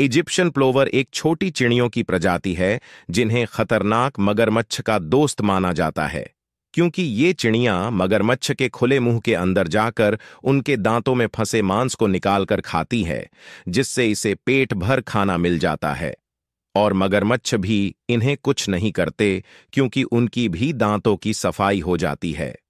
Egyptian plover एक छोटी चिड़ियों की प्रजाति है जिन्हें खतरनाक मगरमच्छ का दोस्त माना जाता है क्योंकि ये चिड़ियां मगरमच्छ के खुले मुंह के अंदर जाकर उनके दांतों में फंसे मांस को निकालकर खाती है जिससे इसे पेट भर खाना मिल जाता है और मगरमच्छ भी इन्हें कुछ नहीं करते क्योंकि उनकी भी दांतों की सफाई हो जाती है